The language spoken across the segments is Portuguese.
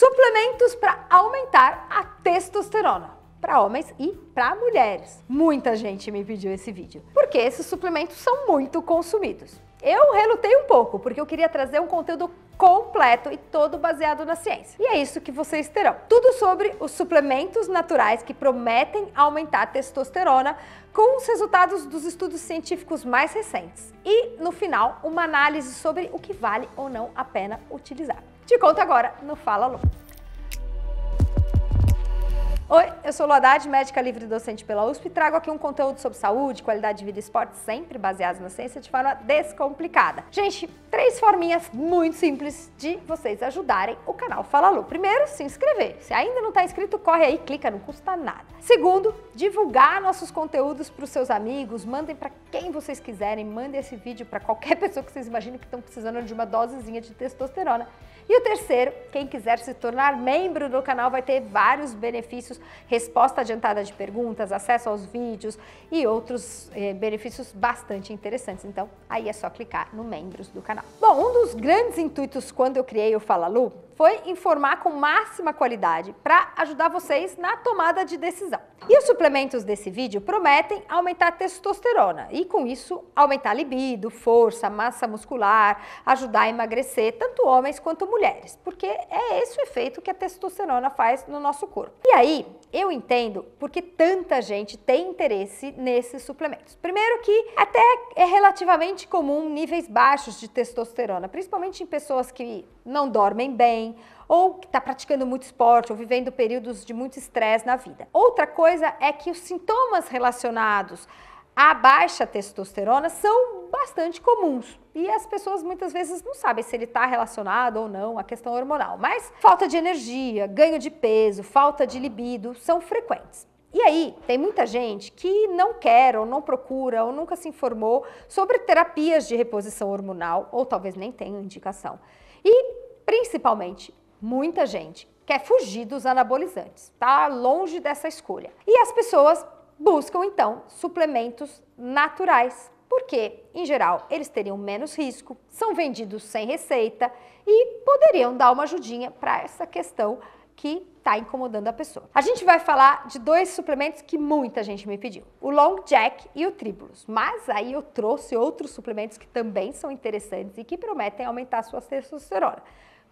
Suplementos para aumentar a testosterona para homens e para mulheres. Muita gente me pediu esse vídeo, porque esses suplementos são muito consumidos. Eu relutei um pouco, porque eu queria trazer um conteúdo completo e todo baseado na ciência. E é isso que vocês terão. Tudo sobre os suplementos naturais que prometem aumentar a testosterona com os resultados dos estudos científicos mais recentes. E, no final, uma análise sobre o que vale ou não a pena utilizar. Te conto agora no Fala Louco. Oi, eu sou Lu médica livre e docente pela USP e trago aqui um conteúdo sobre saúde, qualidade de vida e esporte, sempre baseado na ciência de forma descomplicada. Gente, três forminhas muito simples de vocês ajudarem o canal Fala Lu. Primeiro, se inscrever. Se ainda não está inscrito, corre aí, clica, não custa nada. Segundo, divulgar nossos conteúdos para os seus amigos, mandem para quem vocês quiserem, mandem esse vídeo para qualquer pessoa que vocês imaginem que estão precisando de uma dosezinha de testosterona. E o terceiro, quem quiser se tornar membro do canal vai ter vários benefícios resposta adiantada de perguntas, acesso aos vídeos e outros eh, benefícios bastante interessantes. Então, aí é só clicar no membros do canal. Bom, um dos grandes intuitos quando eu criei o Fala Lu foi informar com máxima qualidade para ajudar vocês na tomada de decisão. E os suplementos desse vídeo prometem aumentar a testosterona e com isso aumentar a libido, força, massa muscular, ajudar a emagrecer tanto homens quanto mulheres, porque é esse o efeito que a testosterona faz no nosso corpo. E aí, eu entendo porque tanta gente tem interesse nesses suplementos. Primeiro que até é relativamente comum níveis baixos de testosterona, principalmente em pessoas que não dormem bem ou que está praticando muito esporte ou vivendo períodos de muito estresse na vida. Outra coisa é que os sintomas relacionados a baixa testosterona são bastante comuns e as pessoas muitas vezes não sabem se ele está relacionado ou não à questão hormonal. Mas falta de energia, ganho de peso, falta de libido são frequentes. E aí, tem muita gente que não quer ou não procura ou nunca se informou sobre terapias de reposição hormonal ou talvez nem tenha indicação. E, principalmente, muita gente quer fugir dos anabolizantes, tá longe dessa escolha. E as pessoas buscam então suplementos naturais, porque, em geral, eles teriam menos risco, são vendidos sem receita e poderiam dar uma ajudinha para essa questão que está incomodando a pessoa. A gente vai falar de dois suplementos que muita gente me pediu, o Long Jack e o Tribulus. Mas aí eu trouxe outros suplementos que também são interessantes e que prometem aumentar a sua testosterona.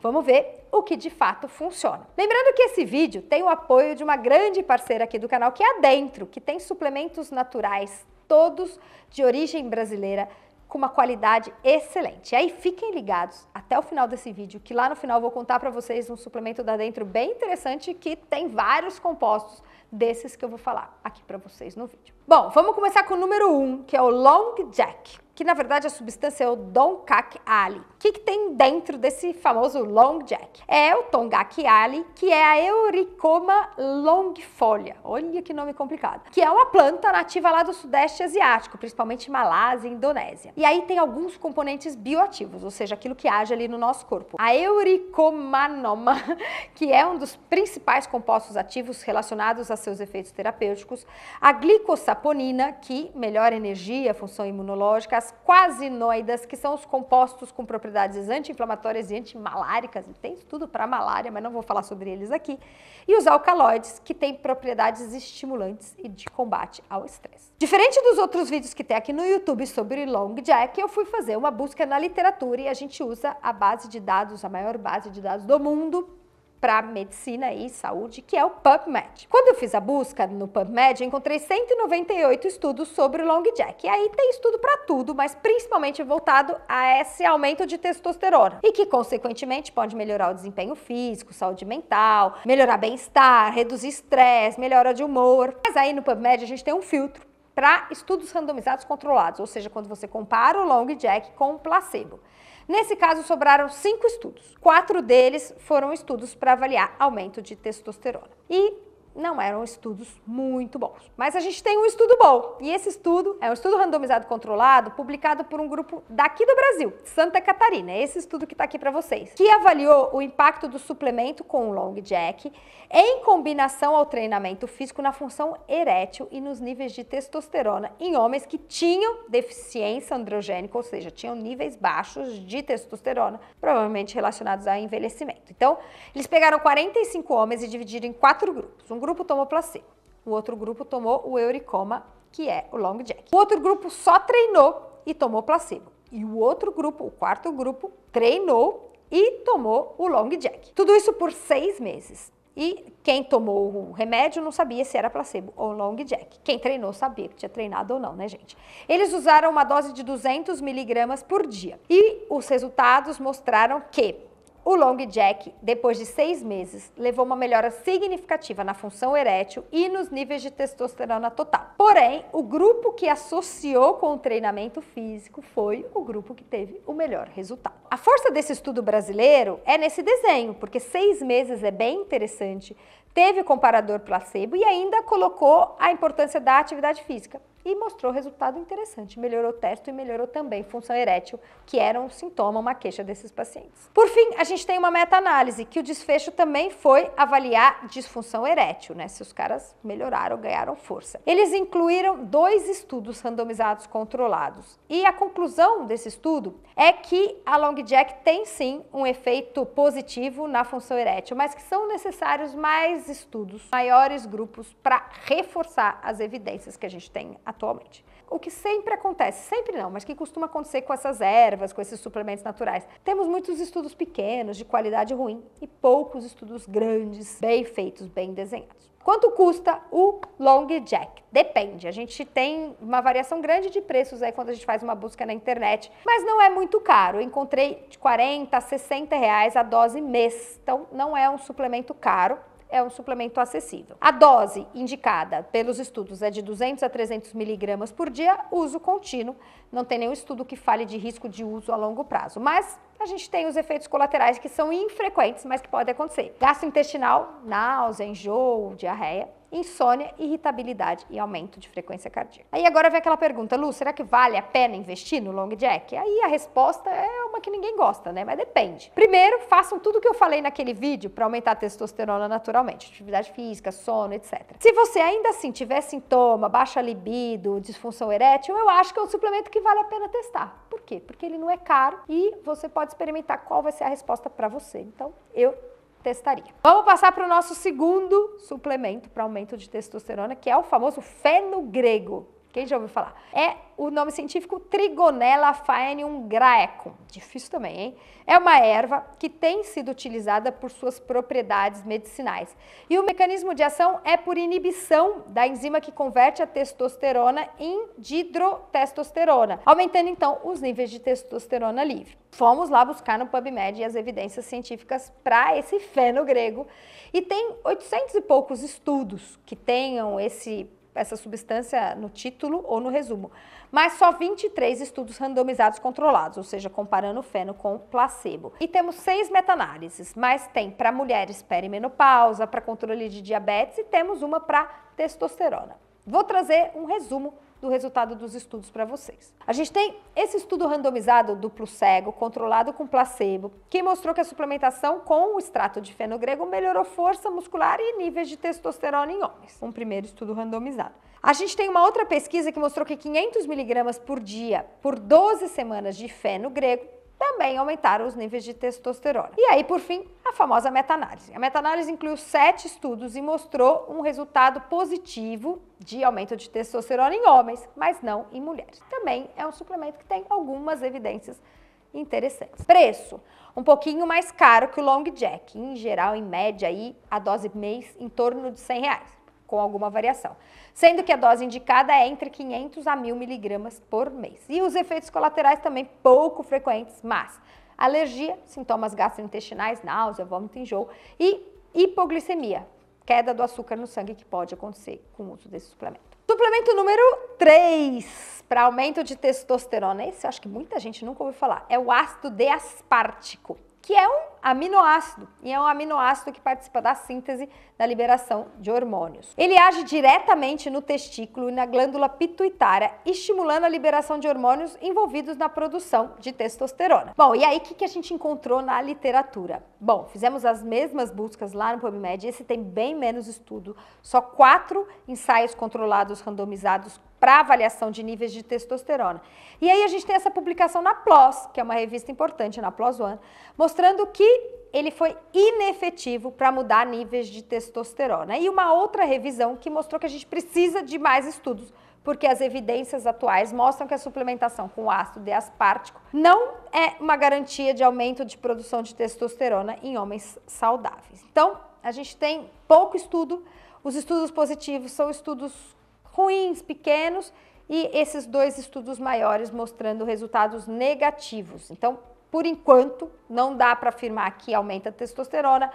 Vamos ver o que de fato funciona. Lembrando que esse vídeo tem o apoio de uma grande parceira aqui do canal, que é a Dentro, que tem suplementos naturais, todos de origem brasileira, com uma qualidade excelente. E aí fiquem ligados até o final desse vídeo, que lá no final eu vou contar para vocês um suplemento da Dentro bem interessante que tem vários compostos desses que eu vou falar aqui para vocês no vídeo. Bom, vamos começar com o número 1, um, que é o Long Jack que na verdade a substância é o Dongkak Ali. O que, que, tem dentro desse famoso Long Jack? É o Tongkak Ali, que é a Euricoma longifolia. Olha que nome complicado. Que é uma planta nativa lá do Sudeste Asiático, principalmente Malásia e Indonésia. E aí tem alguns componentes bioativos, ou seja, aquilo que age ali no nosso corpo. A Euricomanoma, que é um dos principais compostos ativos relacionados a seus efeitos terapêuticos. A glicosaponina, que melhora energia, função imunológica, quasinoidas, que são os compostos com propriedades anti-inflamatórias e antimaláricas, tem tudo para malária, mas não vou falar sobre eles aqui, e os alcaloides, que têm propriedades estimulantes e de combate ao estresse. Diferente dos outros vídeos que tem aqui no YouTube sobre Long Jack, eu fui fazer uma busca na literatura e a gente usa a base de dados, a maior base de dados do mundo, para medicina e saúde, que é o PubMed. Quando eu fiz a busca no PubMed, encontrei 198 estudos sobre o long jack. E aí tem estudo para tudo, mas principalmente voltado a esse aumento de testosterona e que consequentemente pode melhorar o desempenho físico, saúde mental, melhorar bem-estar, reduzir estresse, melhora de humor. Mas aí no PubMed a gente tem um filtro para estudos randomizados controlados, ou seja, quando você compara o long jack com o placebo. Nesse caso, sobraram cinco estudos. Quatro deles foram estudos para avaliar aumento de testosterona. E não eram estudos muito bons. Mas a gente tem um estudo bom, e esse estudo é um estudo randomizado controlado, publicado por um grupo daqui do Brasil, Santa Catarina. É esse estudo que está aqui para vocês, que avaliou o impacto do suplemento com o long jack em combinação ao treinamento físico na função erétil e nos níveis de testosterona em homens que tinham deficiência androgênica, ou seja, tinham níveis baixos de testosterona, provavelmente relacionados ao envelhecimento. Então, eles pegaram 45 homens e dividiram em quatro grupos. Um grupo grupo tomou placebo, o outro grupo tomou o Euricoma, que é o long jack. O outro grupo só treinou e tomou placebo. E o outro grupo, o quarto grupo, treinou e tomou o long jack. Tudo isso por seis meses. E quem tomou o remédio não sabia se era placebo ou long jack. Quem treinou sabia que tinha treinado ou não, né, gente? Eles usaram uma dose de 200 miligramas por dia. E os resultados mostraram que o long jack, depois de seis meses, levou uma melhora significativa na função erétil e nos níveis de testosterona total. Porém, o grupo que associou com o treinamento físico foi o grupo que teve o melhor resultado. A força desse estudo brasileiro é nesse desenho, porque seis meses é bem interessante. Teve o comparador placebo e ainda colocou a importância da atividade física e mostrou resultado interessante. Melhorou o testo e melhorou também função erétil, que era um sintoma, uma queixa desses pacientes. Por fim, a gente tem uma meta-análise, que o desfecho também foi avaliar disfunção erétil, né? Se os caras melhoraram, ganharam força. Eles incluíram dois estudos randomizados controlados. E a conclusão desse estudo é que a Long Jack tem sim um efeito positivo na função erétil, mas que são necessários mais estudos, maiores grupos para reforçar as evidências que a gente tem atualmente. O que sempre acontece, sempre não, mas que costuma acontecer com essas ervas, com esses suplementos naturais. Temos muitos estudos pequenos, de qualidade ruim, e poucos estudos grandes, bem feitos, bem desenhados. Quanto custa o Long Jack? Depende. A gente tem uma variação grande de preços aí quando a gente faz uma busca na internet, mas não é muito caro. Eu encontrei de 40 a 60 reais a dose mês, então não é um suplemento caro é um suplemento acessível. A dose indicada pelos estudos é de 200 a 300 miligramas por dia, uso contínuo. Não tem nenhum estudo que fale de risco de uso a longo prazo, mas a gente tem os efeitos colaterais que são infrequentes, mas que podem acontecer. Gasto intestinal, náusea, enjoo, diarreia insônia, irritabilidade e aumento de frequência cardíaca. Aí agora vem aquela pergunta, Lu, será que vale a pena investir no long jack? Aí a resposta é uma que ninguém gosta, né? Mas depende. Primeiro, façam tudo o que eu falei naquele vídeo para aumentar a testosterona naturalmente, atividade física, sono, etc. Se você ainda assim tiver sintoma, baixa libido, disfunção erétil, eu acho que é um suplemento que vale a pena testar. Por quê? Porque ele não é caro e você pode experimentar qual vai ser a resposta para você. Então, eu testaria. Vamos passar para o nosso segundo suplemento para aumento de testosterona, que é o famoso feno grego. Quem já ouviu falar? É o nome científico Trigonella faenium graecum. Difícil também, hein? É uma erva que tem sido utilizada por suas propriedades medicinais. E o mecanismo de ação é por inibição da enzima que converte a testosterona em didrotestosterona, aumentando então os níveis de testosterona livre. Fomos lá buscar no PubMed as evidências científicas para esse feno grego e tem 800 e poucos estudos que tenham esse essa substância no título ou no resumo. Mas só 23 estudos randomizados controlados, ou seja, comparando o feno com placebo. E temos seis metanálises, mas tem para mulheres perimenopausa, para controle de diabetes e temos uma para testosterona. Vou trazer um resumo do resultado dos estudos para vocês. A gente tem esse estudo randomizado duplo cego, controlado com placebo, que mostrou que a suplementação com o extrato de feno grego melhorou força muscular e níveis de testosterona em homens. Um primeiro estudo randomizado. A gente tem uma outra pesquisa que mostrou que 500 miligramas por dia por 12 semanas de feno grego também aumentaram os níveis de testosterona. E aí, por fim, a famosa meta-análise. A meta-análise incluiu sete estudos e mostrou um resultado positivo de aumento de testosterona em homens, mas não em mulheres. Também é um suplemento que tem algumas evidências interessantes. Preço: um pouquinho mais caro que o Long Jack, em geral, em média, aí, a dose mês em torno de 100 reais com alguma variação, sendo que a dose indicada é entre 500 a 1000 miligramas por mês. E os efeitos colaterais também pouco frequentes, mas alergia, sintomas gastrointestinais, náusea, vômito, enjoo e hipoglicemia, queda do açúcar no sangue que pode acontecer com o uso desse suplemento. Suplemento número 3 para aumento de testosterona, esse eu acho que muita gente nunca ouviu falar, é o ácido deaspártico, que é um aminoácido e é um aminoácido que participa da síntese da liberação de hormônios. Ele age diretamente no testículo e na glândula pituitária, estimulando a liberação de hormônios envolvidos na produção de testosterona. Bom, e aí o que, que a gente encontrou na literatura? Bom, fizemos as mesmas buscas lá no PubMed, esse tem bem menos estudo, só quatro ensaios controlados randomizados para avaliação de níveis de testosterona. E aí a gente tem essa publicação na PLOS, que é uma revista importante, na PLOS One, mostrando que ele foi inefetivo para mudar níveis de testosterona. E uma outra revisão que mostrou que a gente precisa de mais estudos, porque as evidências atuais mostram que a suplementação com ácido deaspártico não é uma garantia de aumento de produção de testosterona em homens saudáveis. Então, a gente tem pouco estudo, os estudos positivos são estudos ruins, pequenos, e esses dois estudos maiores mostrando resultados negativos. Então, por enquanto, não dá para afirmar que aumenta a testosterona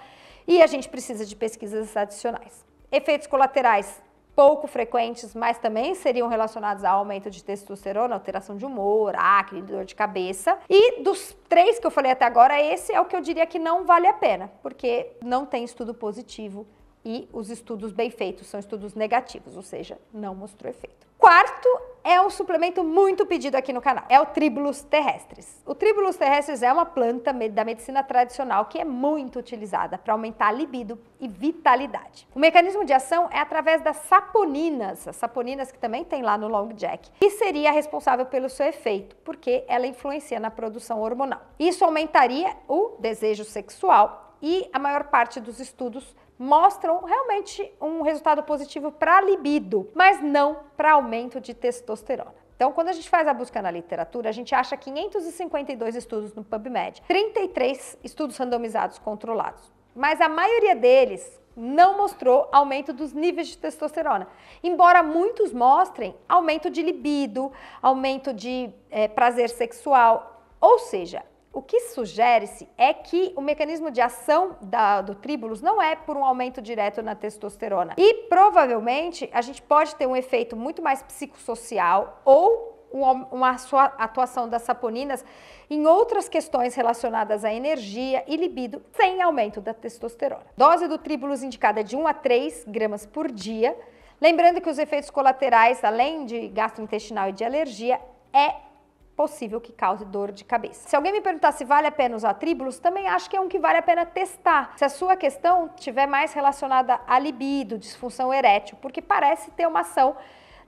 e a gente precisa de pesquisas adicionais. Efeitos colaterais pouco frequentes, mas também seriam relacionados ao aumento de testosterona, alteração de humor, acne, dor de cabeça. E dos três que eu falei até agora, esse é o que eu diria que não vale a pena, porque não tem estudo positivo e os estudos bem feitos são estudos negativos, ou seja, não mostrou efeito. Quarto é um suplemento muito pedido aqui no canal, é o Tribulus terrestres. O Tribulus terrestres é uma planta da medicina tradicional que é muito utilizada para aumentar a libido e vitalidade. O mecanismo de ação é através das saponinas, as saponinas que também tem lá no Long Jack, que seria responsável pelo seu efeito, porque ela influencia na produção hormonal. Isso aumentaria o desejo sexual e a maior parte dos estudos mostram realmente um resultado positivo para libido, mas não para aumento de testosterona. Então, quando a gente faz a busca na literatura, a gente acha 552 estudos no PubMed, 33 estudos randomizados controlados. Mas a maioria deles não mostrou aumento dos níveis de testosterona. Embora muitos mostrem aumento de libido, aumento de é, prazer sexual. Ou seja, o que sugere-se é que o mecanismo de ação da, do tríbulos não é por um aumento direto na testosterona. E provavelmente a gente pode ter um efeito muito mais psicossocial ou uma sua atuação das saponinas em outras questões relacionadas à energia e libido sem aumento da testosterona. Dose do tríbulos indicada é de 1 a 3 gramas por dia. Lembrando que os efeitos colaterais, além de gastrointestinal e de alergia, é possível que cause dor de cabeça. Se alguém me perguntar se vale a pena usar tríbulos, também acho que é um que vale a pena testar. Se a sua questão tiver mais relacionada a libido, disfunção erétil, porque parece ter uma ação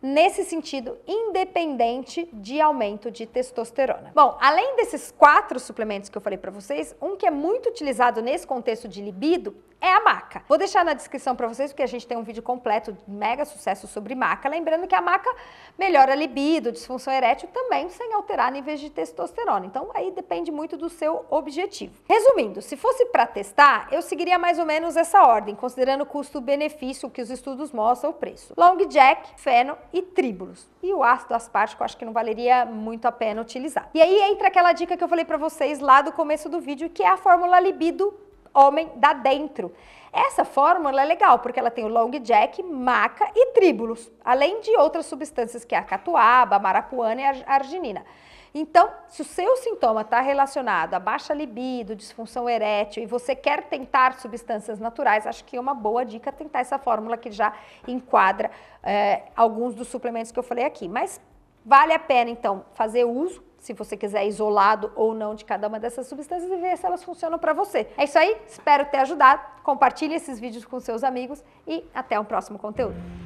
nesse sentido, independente de aumento de testosterona. Bom, além desses quatro suplementos que eu falei para vocês, um que é muito utilizado nesse contexto de libido é a maca. Vou deixar na descrição para vocês, porque a gente tem um vídeo completo, mega sucesso sobre maca. Lembrando que a maca melhora a libido, disfunção erétil também, sem alterar níveis de testosterona. Então, aí depende muito do seu objetivo. Resumindo, se fosse para testar, eu seguiria mais ou menos essa ordem, considerando custo-benefício, que os estudos mostram o preço. Long Jack, feno e tríbulos. E o ácido aspartico acho que não valeria muito a pena utilizar. E aí entra aquela dica que eu falei para vocês lá do começo do vídeo, que é a fórmula libido homem da dentro. Essa fórmula é legal porque ela tem o long jack, maca e tríbulos, além de outras substâncias que é a catuaba, a marapuana e a arginina. Então, se o seu sintoma está relacionado a baixa libido, disfunção erétil e você quer tentar substâncias naturais, acho que é uma boa dica tentar essa fórmula que já enquadra é, alguns dos suplementos que eu falei aqui. Mas vale a pena, então, fazer uso se você quiser isolado ou não de cada uma dessas substâncias e ver se elas funcionam para você. É isso aí, espero ter ajudado. Compartilhe esses vídeos com seus amigos e até o próximo conteúdo.